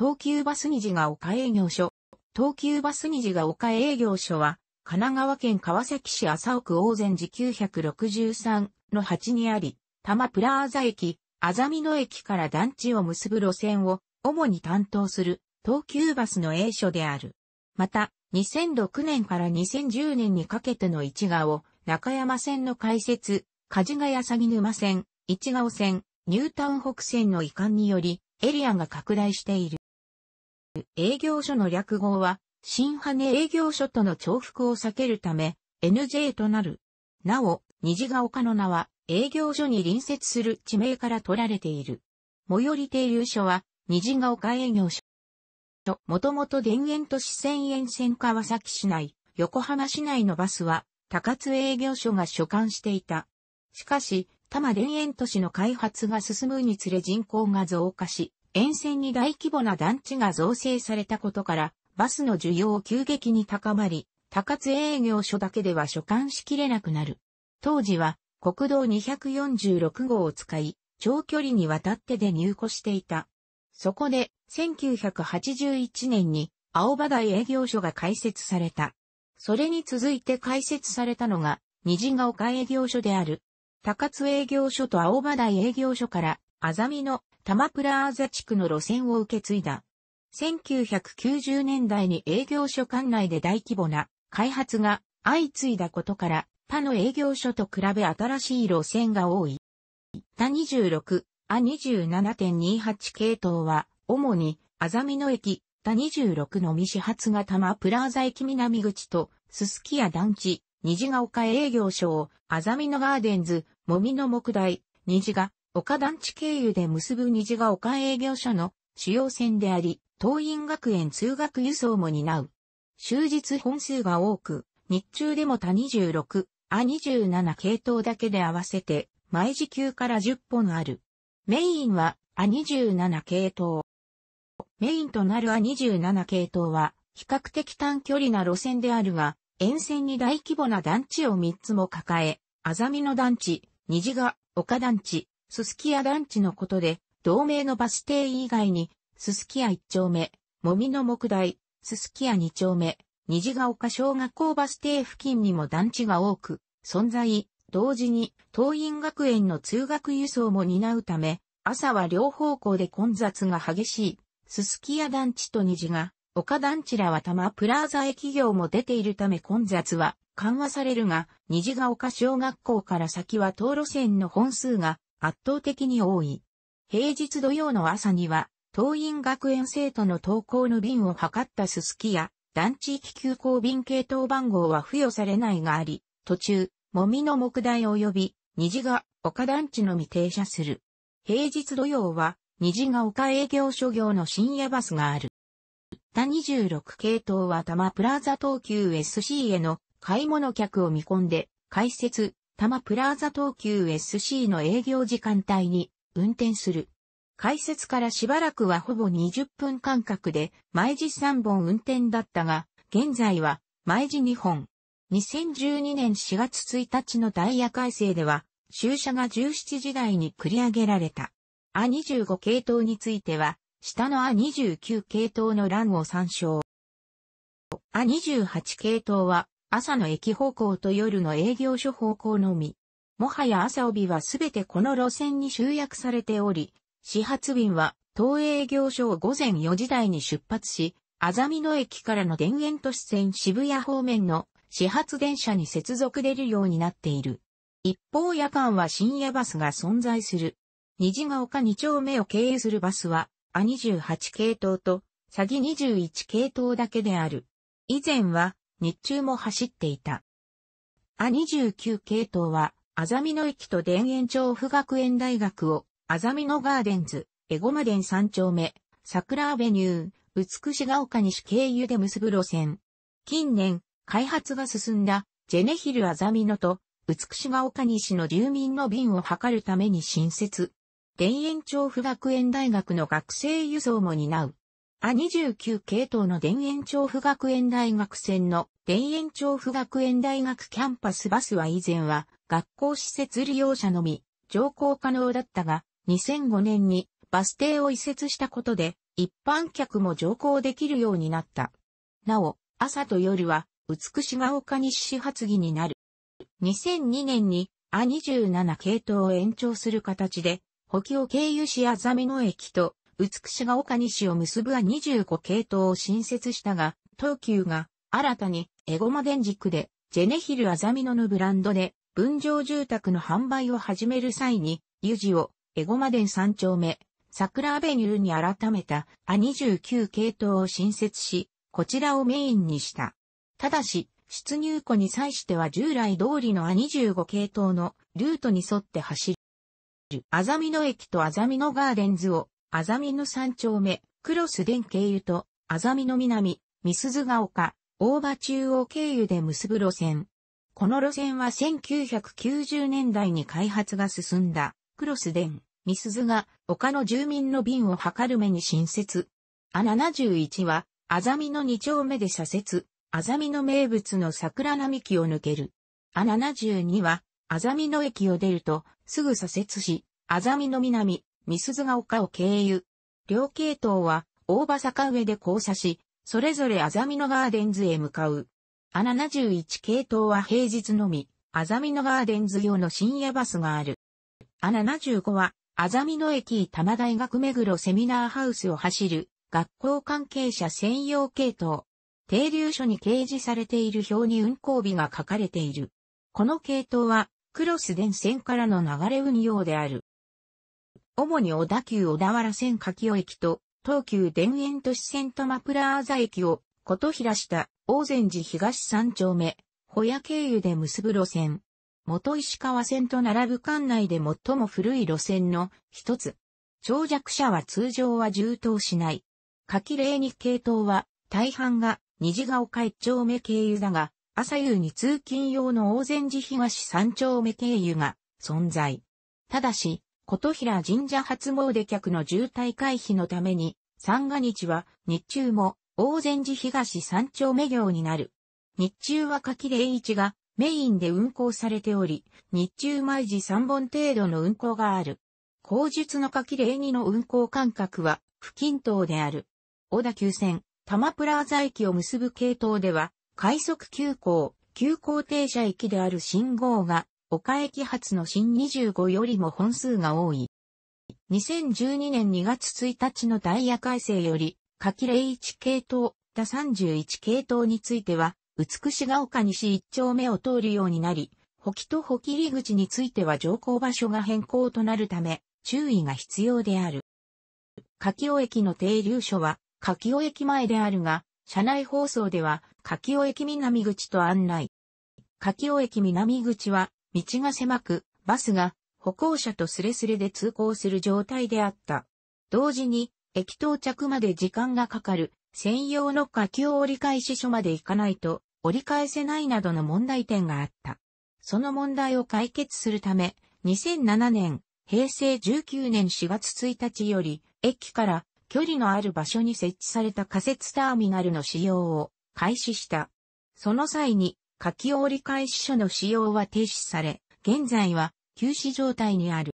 東急バス虹が丘営業所。東急バス虹が丘営業所は、神奈川県川崎市麻生区大前寺963の8にあり、多摩プラーザ駅、あざみ野駅から団地を結ぶ路線を主に担当する東急バスの営所である。また、2006年から2010年にかけての市川を、中山線の開設、梶ヶ谷鷺沼線、市川線、ニュータウン北線の移管により、エリアが拡大している。営業所の略号は、新羽営業所との重複を避けるため、NJ となる。なお、虹ヶ丘の名は、営業所に隣接する地名から取られている。最寄り停留所は、虹ヶ丘営業所。もともと田園都市線沿線川崎市内、横浜市内のバスは、高津営業所が所管していた。しかし、多摩田園都市の開発が進むにつれ人口が増加し、沿線に大規模な団地が造成されたことから、バスの需要急激に高まり、高津営業所だけでは所管しきれなくなる。当時は国道246号を使い、長距離にわたってで入庫していた。そこで、1981年に青葉台営業所が開設された。それに続いて開設されたのが、虹ヶ丘営業所である。高津営業所と青葉台営業所からあざみの玉プラーザ地区の路線を受け継いだ。1990年代に営業所管内で大規模な開発が相次いだことから、他の営業所と比べ新しい路線が多い。他26、あ27.28系統は、主に、あざみの駅、他26の未始発がタマプラーザ駅南口と、すすきや団地、虹が丘営業所を、あざみのガーデンズ、もみの木台、虹が、岡団地経由で結ぶ虹が岡営業所の主要線であり、東院学園通学輸送も担う。終日本数が多く、日中でも他26、あ27系統だけで合わせて、毎時給から10本ある。メインは、あ27系統。メインとなるあ27系統は、比較的短距離な路線であるが、沿線に大規模な団地を3つも抱え、あざみの団地、虹が、岡団地、ススキや団地のことで、同名のバス停以外に、ススキや1丁目、もみの木台、ススキや2丁目、虹ヶ丘小学校バス停付近にも団地が多く、存在、同時に、東院学園の通学輸送も担うため、朝は両方向で混雑が激しい、ススキや団地と虹が、丘団地らは多摩プラーザ駅業も出ているため混雑は緩和されるが、虹ヶ丘小学校から先は道路線の本数が圧倒的に多い。平日土曜の朝には、当院学園生徒の登校の便を測ったすすきや、団地域急行便系統番号は付与されないがあり、途中、もみの木台及び、虹が丘団地のみ停車する。平日土曜は、虹が丘営業所業の深夜バスがある。他26系統は多摩プラザ東急 SC への買い物客を見込んで、開設、多摩プラーザ東急 SC の営業時間帯に運転する。開設からしばらくはほぼ20分間隔で毎時3本運転だったが、現在は毎時2本。2012年4月1日のダイヤ改正では、終車が17時台に繰り上げられた。A25 系統については、下の A29 系統の欄を参照。A28 系統は朝の駅方向と夜の営業所方向のみ。もはや朝帯はすべてこの路線に集約されており、始発便は東営業所を午前4時台に出発し、あざみ野駅からの田園都市線渋谷方面の始発電車に接続出るようになっている。一方夜間は深夜バスが存在する。虹ヶ丘2丁目を経営するバスは、ア28系統と、詐欺21系統だけである。以前は、日中も走っていた。A29 系統は、あざみ野駅と田園調布学園大学を、あざみ野ガーデンズ、エゴマデン3丁目、桜アベニュー、美しが丘西経由で結ぶ路線。近年、開発が進んだ、ジェネヒルあざみ野と、美しが丘西の住民の便を図るために新設。田園調布学園大学の学生輸送も担う。A29 系統の田園調布学園大学線の田園調布学園大学キャンパスバスは以前は学校施設利用者のみ乗降可能だったが2005年にバス停を移設したことで一般客も乗降できるようになった。なお、朝と夜は美しが丘西始発儀になる。2002年に A27 系統を延長する形で補強経由しあざみの駅と美しが岡西を結ぶは25系統を新設したが、東急が新たにエゴマ電軸でジェネヒルアザミノのブランドで分譲住宅の販売を始める際に、ユジをエゴマ電3丁目、桜アベニューに改めたア29系統を新設し、こちらをメインにした。ただし、出入庫に際しては従来通りのア25系統のルートに沿って走る。アザミノ駅とアザミノガーデンズをあざみの三丁目、クロス電経由と、あざみの南、みすずが丘、大場中央経由で結ぶ路線。この路線は1990年代に開発が進んだ、クロス電、みすずが丘の住民の便を測る目に新設。あ71は、あざみの2丁目で左折、あざみの名物の桜並木を抜ける。あ72は、あざみの駅を出ると、すぐ左折し、あざみの南、みすずが丘を経由。両系統は、大場坂上で交差し、それぞれアザミのガーデンズへ向かう。あ71系統は平日のみ、アザミのガーデンズ用の深夜バスがある。あ75は、アザミの駅多摩大学目黒セミナーハウスを走る、学校関係者専用系統。停留所に掲示されている表に運行日が書かれている。この系統は、クロス電線からの流れ運用である。主に小田急小田原線柿尾駅と、東急田園都市線とマプラーザ駅を、琴平下、大善寺東三丁目、保谷経由で結ぶ路線。元石川線と並ぶ管内で最も古い路線の一つ。長尺車は通常は充当しない。柿霊に系統は、大半が虹ヶ丘一丁目経由だが、朝夕に通勤用の大善寺東三丁目経由が存在。ただし、琴平神社初詣客の渋滞回避のために、三が日は日中も大善寺東三丁目行になる。日中は柿礼一がメインで運行されており、日中毎時3本程度の運行がある。後述の柿礼二の運行間隔は不均等である。小田急線、玉プラーザ駅を結ぶ系統では、快速急行、急行停車駅である信号が岡駅発の新25よりも本数が多い。2012年2月1日のダイヤ改正より、柿01系統、田31系統については、美しが丘西1丁目を通るようになり、補給と補給入口については乗降場所が変更となるため、注意が必要である。柿尾駅の停留所は、柿尾駅前であるが、車内放送では、柿尾駅南口と案内。柿尾駅南口は、道が狭く、バスが歩行者とスレスレで通行する状態であった。同時に、駅到着まで時間がかかる、専用の下級折り返し所まで行かないと、折り返せないなどの問題点があった。その問題を解決するため、2007年、平成19年4月1日より、駅から距離のある場所に設置された仮設ターミナルの使用を開始した。その際に書き折り返し書の使用は停止され、現在は休止状態にある。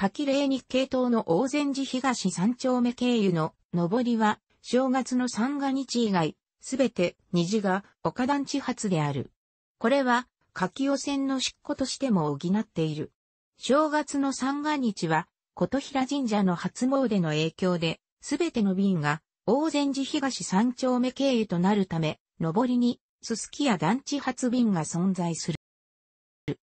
書き例日系統の大禅寺東三丁目経由の上りは、正月の三が日以外、すべて虹が岡団地発である。これは、柿尾線の執行としても補っている。正月の三が日は、琴平神社の初詣の影響で、すべての便が、大禅寺東三丁目経由となるため、上りにすすきや団地発便が存在する。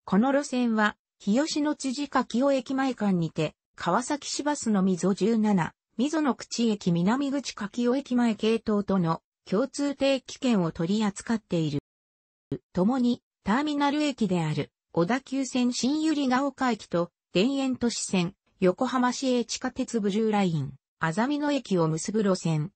この路線は、日吉の辻柿尾駅前間にて、川崎市バスの溝17、溝の口駅南口柿尾駅前系統との共通定期券を取り扱っている。共に、ターミナル駅である、小田急線新百合ヶ丘駅と、田園都市線、横浜市営地下鉄ブルーライン、あざみ野駅を結ぶ路線。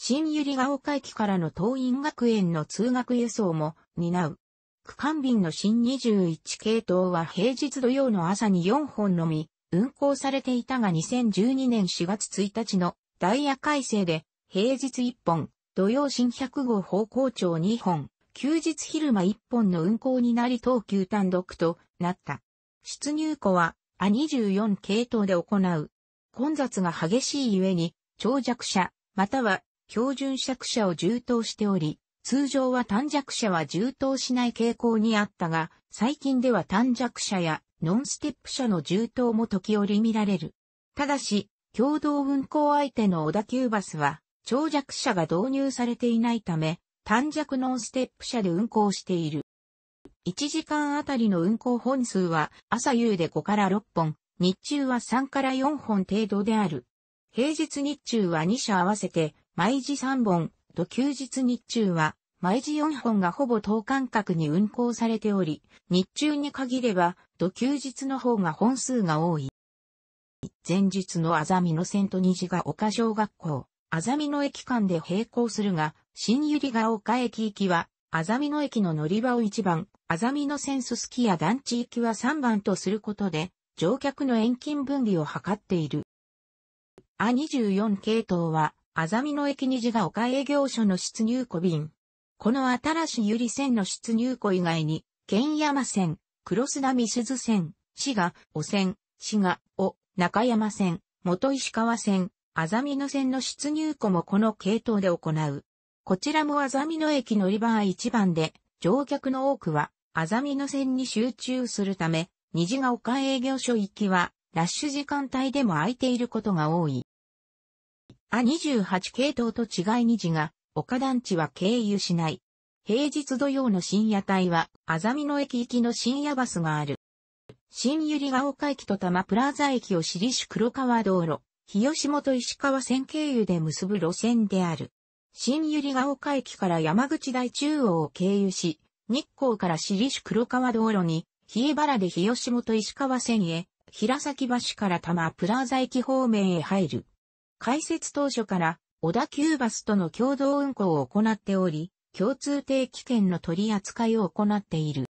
新百合ヶ丘駅からの東院学園の通学輸送も担う。区間便の新21系統は平日土曜の朝に4本のみ、運行されていたが2012年4月1日のダイヤ改正で、平日1本、土曜新100号方向庁2本、休日昼間1本の運行になり東急単独となった。出入庫は、A24 系統で行う。混雑が激しいゆえに、長弱者、または標準尺者を充当しており、通常は短尺者は充当しない傾向にあったが、最近では短尺者やノンステップ者の充当も時折見られる。ただし、共同運行相手の小田急バスは、長尺者が導入されていないため、短尺ノンステップ車で運行している。1時間あたりの運行本数は朝夕で5から6本、日中は3から4本程度である。平日日中は2車合わせて毎時3本と休日日中は、毎時4本がほぼ等間隔に運行されており、日中に限れば、と休日の方が本数が多い。前日のあざみの線と虹が丘小学校、あざみの駅間で並行するが、新百合が丘駅行きは、あざみの駅の乗り場を1番、あざみの線すすきや団地行きは3番とすることで、乗客の遠近分離を図っている。A24 系統は、あざみ野駅虹が丘営業所の出入庫便。この新しゆり線の出入庫以外に、県山線、黒砂美鈴線、滋賀、尾線、滋賀、尾、中山線、元石川線、あざみ野線の出入庫もこの系統で行う。こちらもあざみ野駅乗り場は一番で、乗客の多くは、あざみ野線に集中するため、虹が丘営業所行きは、ラッシュ時間帯でも空いていることが多い。あ28系統と違い二次が、岡団地は経由しない。平日土曜の深夜帯は、あざみの駅行きの深夜バスがある。新百合ヶ丘駅と玉プラザ駅を知りし黒川道路、日吉本石川線経由で結ぶ路線である。新百合ヶ丘駅から山口台中央を経由し、日光から知りし黒川道路に、日江原で日吉本石川線へ、平崎橋から玉プラザ駅方面へ入る。開設当初から小田急バスとの共同運行を行っており、共通定期券の取り扱いを行っている。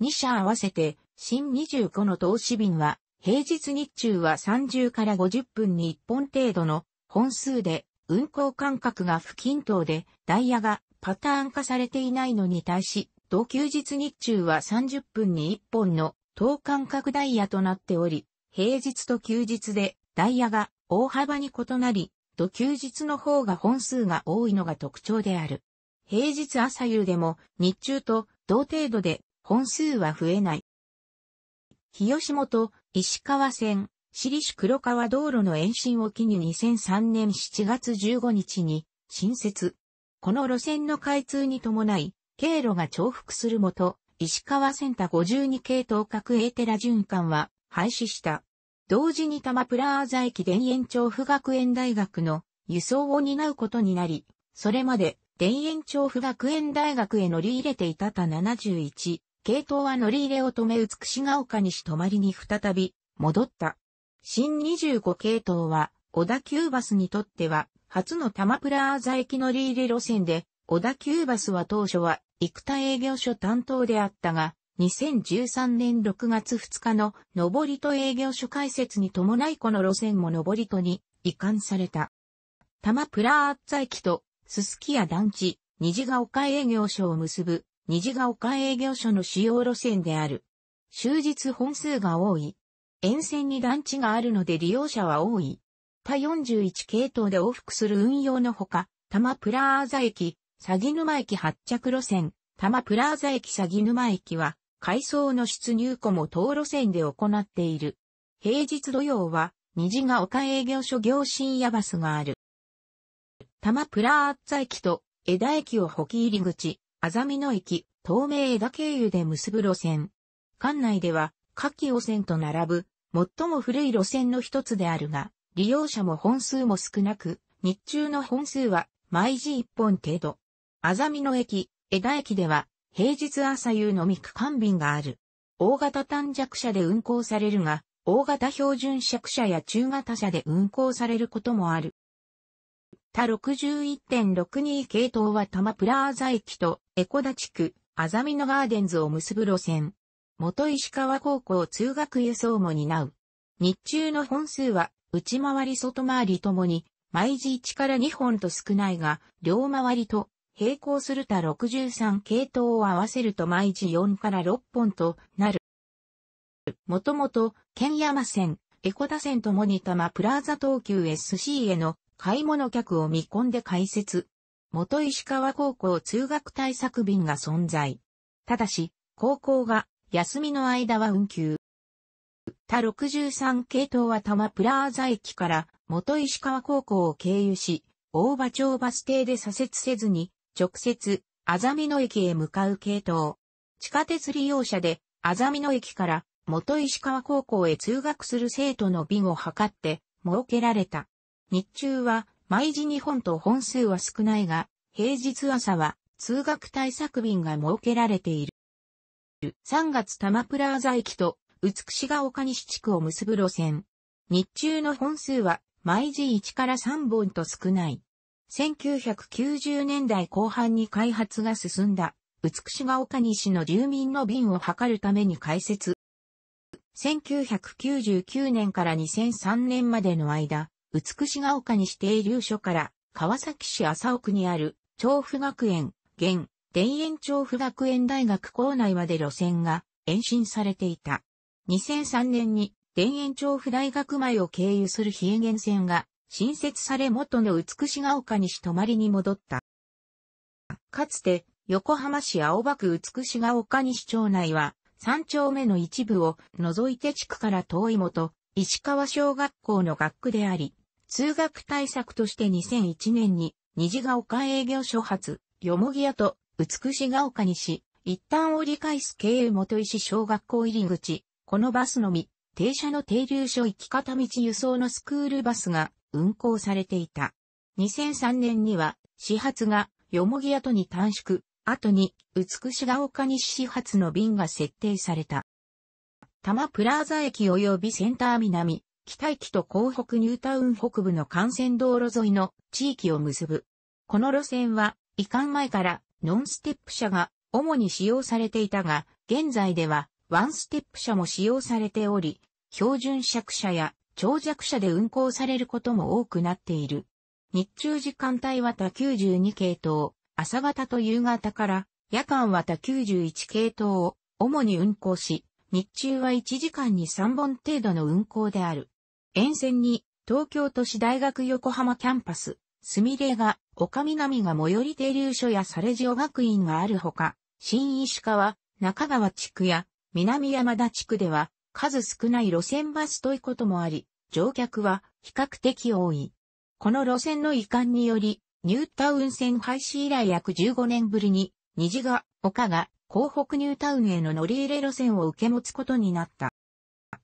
2社合わせて、新25の投資便は、平日日中は30から50分に1本程度の本数で、運行間隔が不均等で、ダイヤがパターン化されていないのに対し、同休日日中は30分に1本の等間隔ダイヤとなっており、平日と休日でダイヤが大幅に異なり、土休日の方が本数が多いのが特徴である。平日朝夕でも日中と同程度で本数は増えない。日吉本、石川線、私立黒川道路の延伸を機に2003年7月15日に新設。この路線の開通に伴い、経路が重複するもと、石川線た52系統各ーテラ循環は廃止した。同時に玉プラーザ駅田園調布学園大学の輸送を担うことになり、それまで田園調布学園大学へ乗り入れていた他71、系統は乗り入れを止め美しが丘西泊まりに再び戻った。新25系統は小田急バスにとっては初の玉プラーザ駅乗り入れ路線で、小田急バスは当初は幾田営業所担当であったが、2013年6月2日の上りと営業所開設に伴いこの路線も上りとに移管された。多摩プラーッツァ駅とすすきや団地、虹ヶ丘営業所を結ぶ虹ヶ丘営業所の主要路線である。終日本数が多い。沿線に団地があるので利用者は多い。他41系統で往復する運用のほか、多摩プラーザ駅、鷺沼駅発着路線、多摩プラーザ駅鷺沼駅は、海藻の出入庫も当路線で行っている。平日土曜は、虹が丘営業所行深夜バスがある。多摩プラーッツァ駅と枝駅を補給入り口、あざみ野駅、東名枝経由で結ぶ路線。館内では、下記汚染と並ぶ、最も古い路線の一つであるが、利用者も本数も少なく、日中の本数は毎時一本程度。あざみ野駅、枝駅では、平日朝夕のみ区間便がある。大型短尺車で運行されるが、大型標準尺車や中型車で運行されることもある。他61.62系統は多摩プラーザ駅と江古田地区、あざみのガーデンズを結ぶ路線。元石川高校通学輸送も担う。日中の本数は内回り外回りともに毎時1から2本と少ないが、両回りと並行する他63系統を合わせると毎時4から6本となる。もともと、県山線、江古田線ともに多摩プラザ東急 SC への買い物客を見込んで開設。元石川高校通学対策便が存在。ただし、高校が休みの間は運休。他63系統は多摩プラザ駅から元石川高校を経由し、大場町バス停で左折せずに直接、あざみ野駅へ向かう系統。地下鉄利用者で、あざみ野駅から元石川高校へ通学する生徒の便を図って設けられた。日中は毎時日本と本数は少ないが、平日朝は通学対策便が設けられている。3月玉プラーザ駅と美しが丘西地区を結ぶ路線。日中の本数は毎時1から3本と少ない。1990年代後半に開発が進んだ、美しが丘西の住民の便を測るために開設。1999年から2003年までの間、美しが丘西停留所から川崎市麻生区にある調布学園、現、田園調布学園大学校内まで路線が延伸されていた。2003年に田園調布大学前を経由する比叡源線が新設され元の美しが丘西泊まりに戻った。かつて、横浜市青葉区美しが丘西町内は、三丁目の一部を除いて地区から遠い元、石川小学校の学区であり、通学対策として2001年に、虹が丘営業所発、よもぎ屋と、美しが丘西、一旦折り返す経由元石小学校入り口、このバスのみ、停車の停留所行き方道輸送のスクールバスが、運行されていた。2003年には、始発が、よもぎ跡に短縮、後に、美しが丘西始発の便が設定された。多摩プラザ駅及びセンター南、北駅と港北ニュータウン北部の幹線道路沿いの地域を結ぶ。この路線は、移管前からノンステップ車が主に使用されていたが、現在ではワンステップ車も使用されており、標準尺車や長尺車で運行されることも多くなっている。日中時間帯は他92系統、朝方と夕方から、夜間は他91系統を主に運行し、日中は1時間に3本程度の運行である。沿線に東京都市大学横浜キャンパス、すみれが、岡南が最寄り停留所やサレジオ学院があるほか、新石川、中川地区や南山田地区では数少ない路線バスということもあり、乗客は比較的多い。この路線の移管により、ニュータウン線廃止以来約15年ぶりに、虹が、丘が、港北ニュータウンへの乗り入れ路線を受け持つことになった。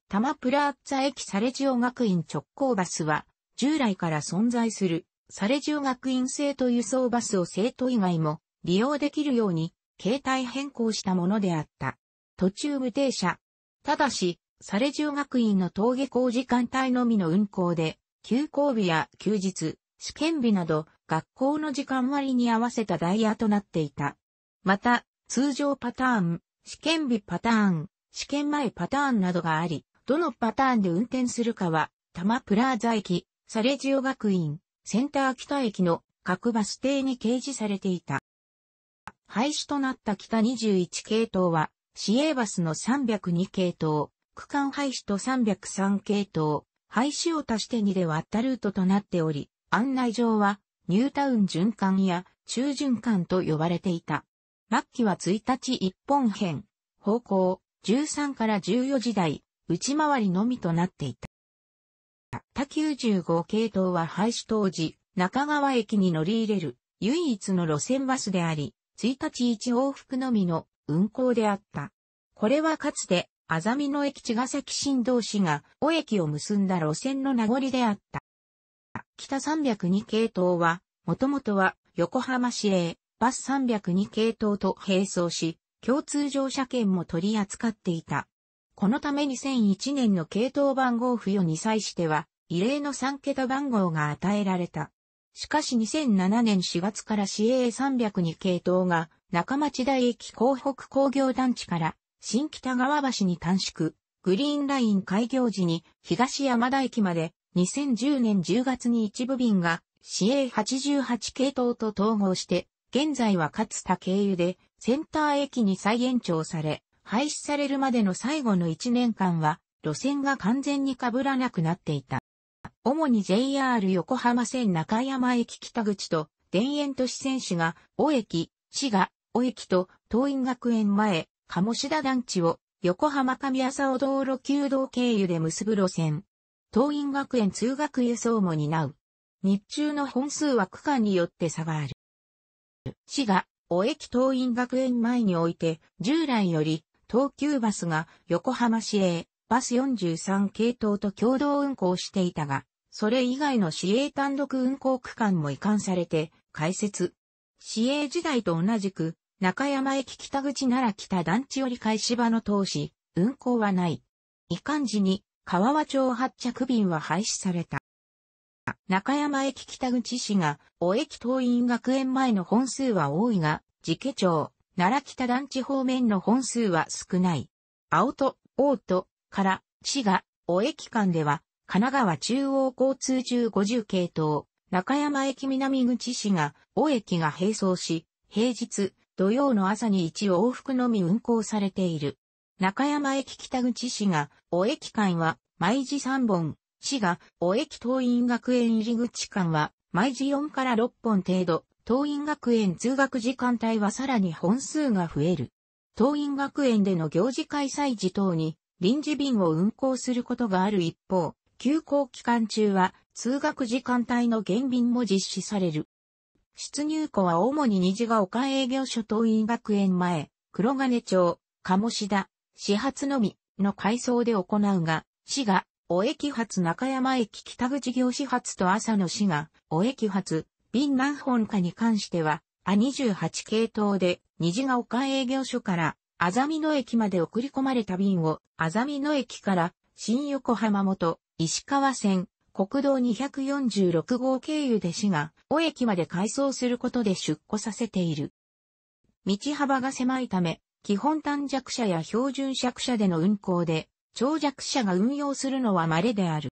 多摩プラッツァ駅サレジオ学院直行バスは、従来から存在する、サレジオ学院生徒輸送バスを生徒以外も利用できるように、形態変更したものであった。途中無停車、ただし、サレジュ学院の登下校時間帯のみの運行で、休校日や休日、試験日など、学校の時間割に合わせたダイヤとなっていた。また、通常パターン、試験日パターン、試験前パターンなどがあり、どのパターンで運転するかは、多摩プラーザ駅、サレジオ学院、センター北駅の各バス停に掲示されていた。廃止となった北21系統は、市営バスの302系統、区間廃止と303系統、廃止を足して2で割ったルートとなっており、案内上はニュータウン循環や中循環と呼ばれていた。末期は1日1本編、方向13から14時台、内回りのみとなっていた。他95系統は廃止当時、中川駅に乗り入れる唯一の路線バスであり、1日1往復のみの運行であった。これはかつて、あざみ野駅茅ヶ崎新道市が、尾駅を結んだ路線の名残であった。北302系統は、もともとは横浜市営バス302系統と並走し、共通乗車券も取り扱っていた。このため2001年の系統番号付与に際しては、異例の3桁番号が与えられた。しかし2007年4月から CA302 系統が中町台駅港北工業団地から新北川橋に短縮、グリーンライン開業時に東山田駅まで2010年10月に一部便が CA88 系統と統合して、現在は勝田経由でセンター駅に再延長され、廃止されるまでの最後の1年間は路線が完全に被らなくなっていた。主に JR 横浜線中山駅北口と、田園都市線市が、尾駅、滋賀、尾駅と、東院学園前、鴨志田団地を、横浜上浅尾道路旧道経由で結ぶ路線。東院学園通学輸送も担う。日中の本数は区間によって差がある。市が、尾駅東院学園前において、従来より、東急バスが横浜市営、バス43系統と共同運行していたが、それ以外の市営単独運行区間も移管されて、開設。市営時代と同じく、中山駅北口なら北団地より返し場の通し、運行はない。移管時に、川和町発着便は廃止された。中山駅北口市が、お駅東院学園前の本数は多いが、自家町、奈良北団地方面の本数は少ない。青と、王と、から、市が、お駅間では、神奈川中央交通中5 0系統、中山駅南口市が、大駅が並走し、平日、土曜の朝に一往復のみ運行されている。中山駅北口市が、大駅間は、毎時3本、市が、大駅東院学園入口間は、毎時4から6本程度、東院学園通学時間帯はさらに本数が増える。東院学園での行事開催時等に、臨時便を運行することがある一方、休校期間中は通学時間帯の減便も実施される。出入庫は主に虹が丘営業所等院学園前、黒金町、鴨志田、始発のみの改装で行うが、市が、お駅発中山駅北口業始発と朝の市が、お駅発、便何本かに関しては、A28 系統で、虹が丘営業所から、あざみ野駅まで送り込まれた便を、あざみ野駅から、新横浜元、石川線、国道246号経由で市が、尾駅まで改装することで出庫させている。道幅が狭いため、基本短尺車や標準尺車での運行で、長尺車が運用するのは稀である。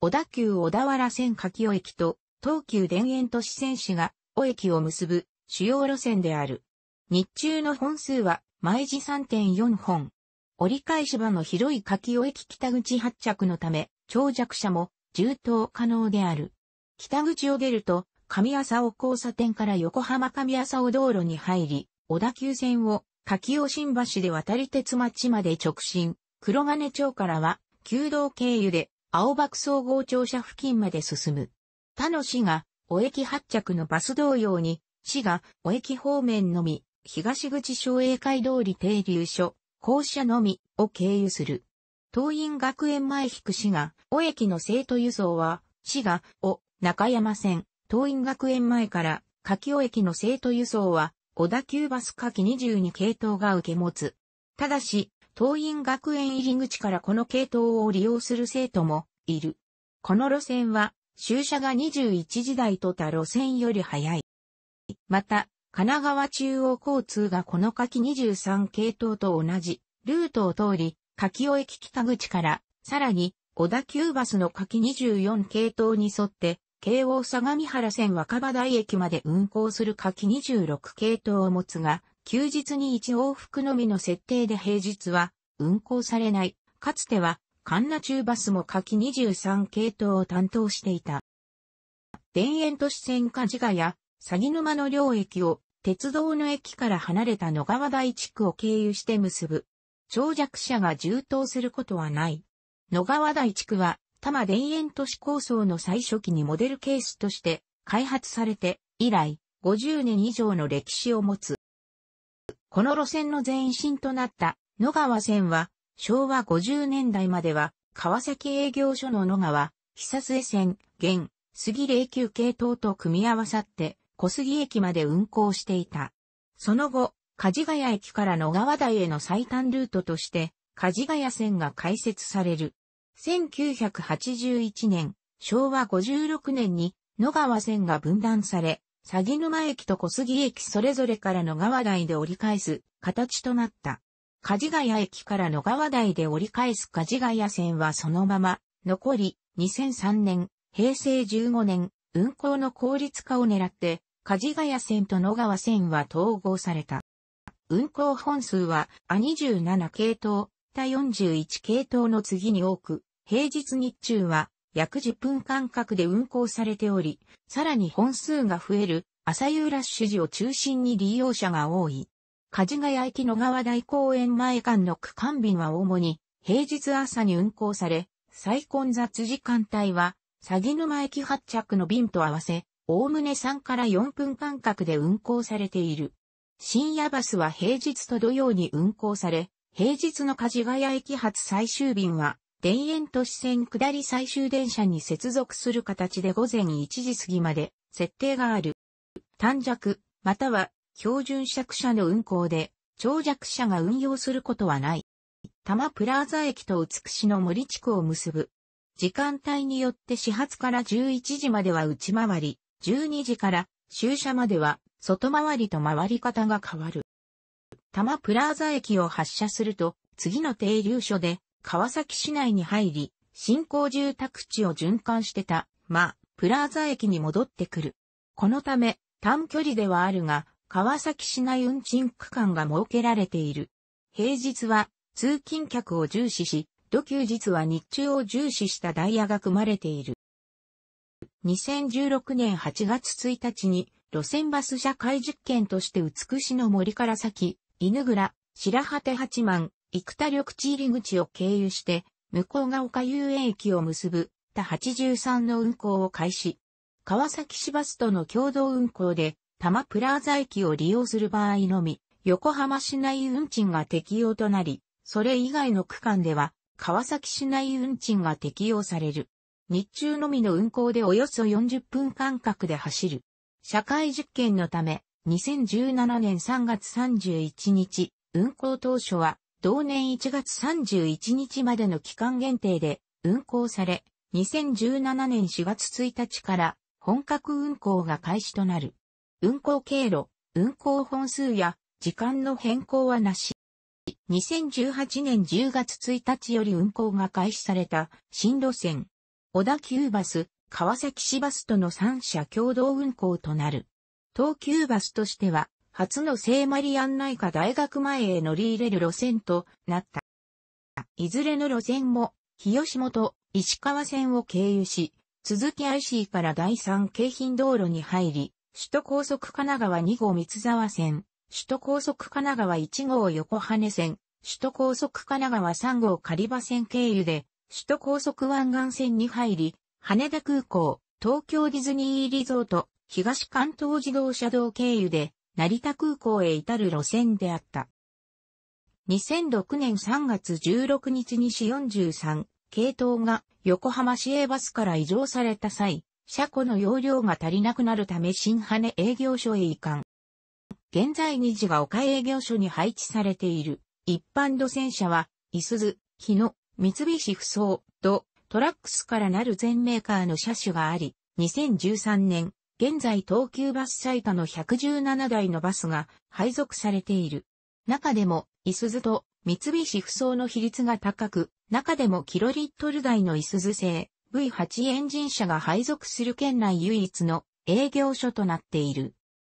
小田急小田原線柿尾駅と東急田園都市線市が尾駅を結ぶ主要路線である。日中の本数は毎時3.4本。折り返し場の広い柿尾駅北口発着のため、長弱者も重当可能である。北口を出ると、上浅尾交差点から横浜上浅尾道路に入り、小田急線を柿尾新橋で渡り鉄町まで直進、黒金町からは、旧道経由で青幕総合庁舎付近まで進む。他の市が、お駅発着のバス同様に、市が、お駅方面のみ、東口省営会通り停留所、校舎のみを経由する。東院学園前引く滋賀、尾駅の生徒輸送は、滋賀、尾、中山線、東院学園前から、柿尾駅の生徒輸送は、小田急バス柿22系統が受け持つ。ただし、東院学園入り口からこの系統を利用する生徒も、いる。この路線は、終車が21時台とた路線より早い。また、神奈川中央交通がこの柿23系統と同じルートを通り、柿尾駅北口から、さらに、小田急バスの柿24系統に沿って、京王相模原線若葉台駅まで運行する柿26系統を持つが、休日に1往復のみの設定で平日は運行されない。かつては、神奈中バスも柿23系統を担当していた。田園都市線梶がや、鷺沼の両駅を鉄道の駅から離れた野川台地区を経由して結ぶ長弱者が充当することはない。野川大地区は、多摩田園都市構想の最初期にモデルケースとして開発されて、以来、50年以上の歴史を持つ。この路線の前身となった野川線は、昭和50年代までは、川崎営業所の野川、久江線、現、杉霊級系統と組み合わさって、小杉駅まで運行していた。その後、梶ヶ谷駅から野川台への最短ルートとして、梶ヶ谷線が開設される。1981年、昭和56年に野川線が分断され、鷺沼駅と小杉駅それぞれから野川台で折り返す形となった。梶ヶ谷駅から野川台で折り返す梶ヶ谷線はそのまま、残り2003年、平成15年、運行の効率化を狙って、梶ヶ谷線と野川線は統合された。運行本数は、A27 系統、他41系統の次に多く、平日日中は約10分間隔で運行されており、さらに本数が増える朝夕ラッシュ時を中心に利用者が多い。梶ヶ谷駅野川大公園前間の区間便は主に平日朝に運行され、最混雑時間帯は、鷺沼駅発着の便と合わせ、おおむね3から4分間隔で運行されている。深夜バスは平日と土曜に運行され、平日の梶ヶ谷駅発最終便は、田園都市線下り最終電車に接続する形で午前1時過ぎまで設定がある。短尺、または標準尺車の運行で、長尺車が運用することはない。多摩プラザ駅と美しの森地区を結ぶ。時間帯によって始発から11時までは内回り、12時から終車までは外回りと回り方が変わる。多摩プラーザ駅を発車すると、次の停留所で、川崎市内に入り、新興住宅地を循環してた、ま、プラーザ駅に戻ってくる。このため、短距離ではあるが、川崎市内運賃区間が設けられている。平日は通勤客を重視し、土休日は日中を重視したダイヤが組まれている。2016年8月1日に路線バス社会実験として美しの森から先、犬倉、白て八幡、生田緑地入り口を経由して、向こうが丘遊園駅を結ぶ、他83の運行を開始。川崎市バスとの共同運行で、多摩プラザ駅を利用する場合のみ、横浜市内運賃が適用となり、それ以外の区間では、川崎市内運賃が適用される。日中のみの運行でおよそ40分間隔で走る。社会実験のため、2017年3月31日、運行当初は、同年1月31日までの期間限定で運行され、2017年4月1日から本格運行が開始となる。運行経路、運行本数や時間の変更はなし。2018年10月1日より運行が開始された新路線、小田急バス、川崎市バスとの3社共同運行となる。東急バスとしては、初の聖マリアン内科大学前へ乗り入れる路線となった。いずれの路線も、日吉本、石川線を経由し、続き IC から第三京浜道路に入り、首都高速神奈川2号三沢線、首都高速神奈川1号横羽線、首都高速神奈川3号狩場線経由で、首都高速湾岸線に入り、羽田空港、東京ディズニーリゾート、東関東自動車道経由で、成田空港へ至る路線であった。2006年3月16日に市43系統が横浜市営バスから移乗された際、車庫の容量が足りなくなるため新羽根営業所へ移管。現在2次が丘営業所に配置されている一般路線車は、いすず、日野、三菱ふそう、と、トラックスからなる全メーカーの車種があり、2013年、現在東急バス最多の117台のバスが配属されている。中でも、イスズと三菱不走の比率が高く、中でもキロリットル台のイスズ製 V8 エンジン車が配属する県内唯一の営業所となっている。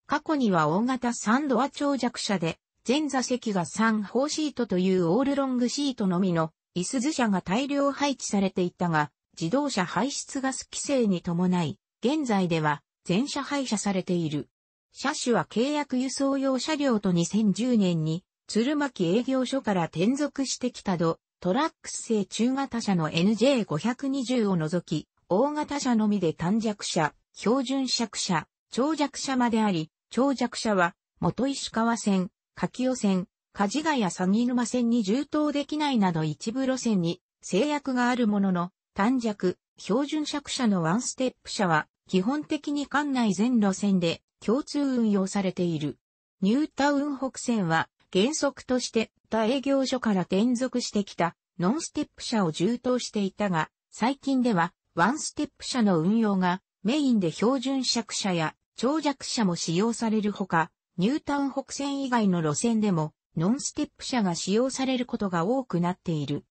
過去には大型3ドア長尺車で、全座席が3方シートというオールロングシートのみのイスズ車が大量配置されていたが、自動車排出ガス規制に伴い、現在では全車廃車されている。車種は契約輸送用車両と2010年に、鶴巻営業所から転属してきたド、トラックス製中型車の NJ520 を除き、大型車のみで短弱車、標準尺車、長弱車まであり、長弱車は、元石川線、柿尾線、梶ヶ谷鷺沼線に充当できないなど一部路線に制約があるものの、短弱、標準尺車のワンステップ車は、基本的に館内全路線で共通運用されている。ニュータウン北線は、原則として他営業所から転属してきたノンステップ車を充当していたが、最近ではワンステップ車の運用がメインで標準尺車や長尺車も使用されるほか、ニュータウン北線以外の路線でもノンステップ車が使用されることが多くなっている。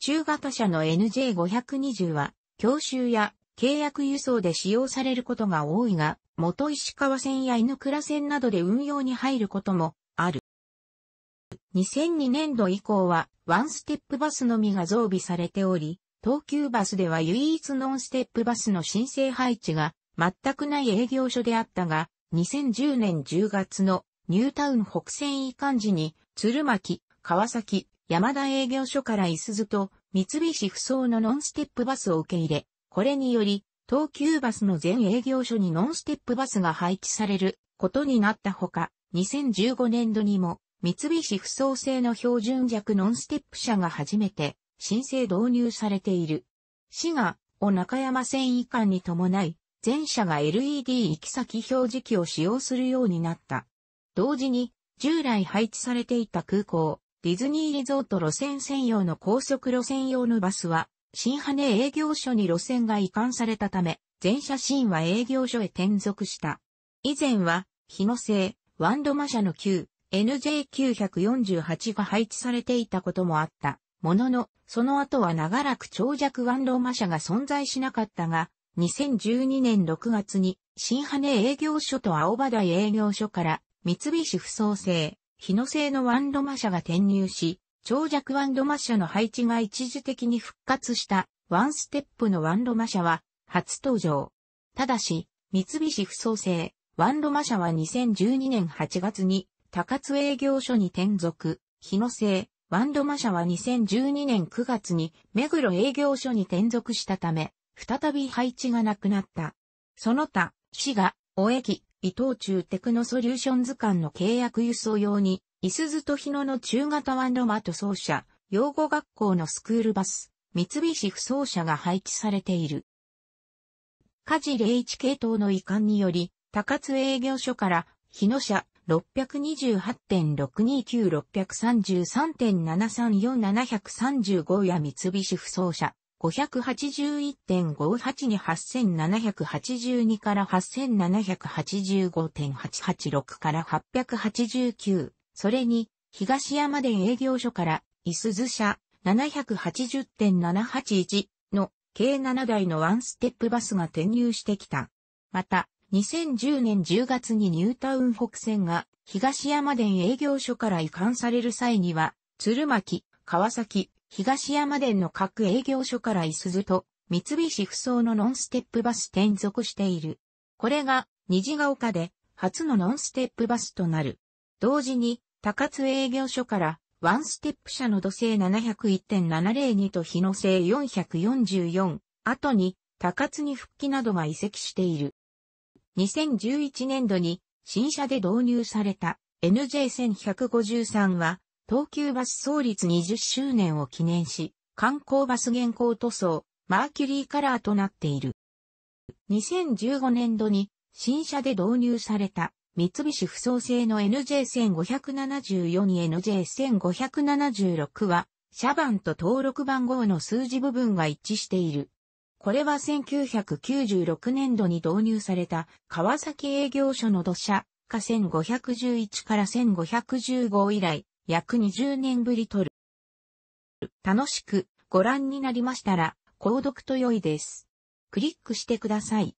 中型車の NJ520 は、教習や契約輸送で使用されることが多いが、元石川線や犬倉線などで運用に入ることもある。2002年度以降は、ワンステップバスのみが増備されており、東急バスでは唯一ノンステップバスの申請配置が全くない営業所であったが、2010年10月のニュータウン北線移管時に鶴巻、川崎、山田営業所からいすずと三菱不走のノンステップバスを受け入れ、これにより、東急バスの全営業所にノンステップバスが配置されることになったほか、2015年度にも、三菱不走製の標準弱ノンステップ車が初めて、申請導入されている。滋賀、を中山線維管に伴い、全車が LED 行き先表示器を使用するようになった。同時に、従来配置されていた空港、ディズニーリゾート路線専用の高速路線用のバスは、新羽根営業所に路線が移管されたため、全車シーンは営業所へ転属した。以前は、日野製、ワンドマ社の旧 NJ948 が配置されていたこともあった。ものの、その後は長らく長尺ワンドマ社が存在しなかったが、2012年6月に、新羽根営業所と青葉台営業所から、三菱不創製、日野製のワンロマ社が転入し、長尺ワンロマ社の配置が一時的に復活したワンステップのワンロマ社は初登場。ただし、三菱不創製、ワンロマ社は2012年8月に高津営業所に転属、日野製、ワンロマ社は2012年9月に目黒営業所に転属したため、再び配置がなくなった。その他、市が、お駅、伊藤忠テクノソリューション図鑑の契約輸送用に、伊すずと日野の中型ワンロマ塗奏者、養護学校のスクールバス、三菱不走者が配置されている。火事0一系統の移管により、高津営業所から、日野社628.629、633.734、735や三菱不走者581.58に8782から8785.886から889、それに、東山電営業所から、いすず社780.781の計7台のワンステップバスが転入してきた。また、2010年10月にニュータウン北線が東山田営業所から移管される際には、鶴巻、川崎、東山電の各営業所からいすずと三菱不走のノンステップバス転属している。これが虹ヶ丘で初のノンステップバスとなる。同時に高津営業所からワンステップ車の土星701.702と日の星444、後に高津に復帰などが移籍している。2011年度に新車で導入された NJ1153 は東急バス創立20周年を記念し、観光バス現行塗装、マーキュリーカラーとなっている。2015年度に新車で導入された三菱不創製の NJ1574 に NJ1576 は、車番と登録番号の数字部分が一致している。これは1996年度に導入された川崎営業所の土砂化1511から1515以来、約20年ぶりとる。楽しくご覧になりましたら、購読と良いです。クリックしてください。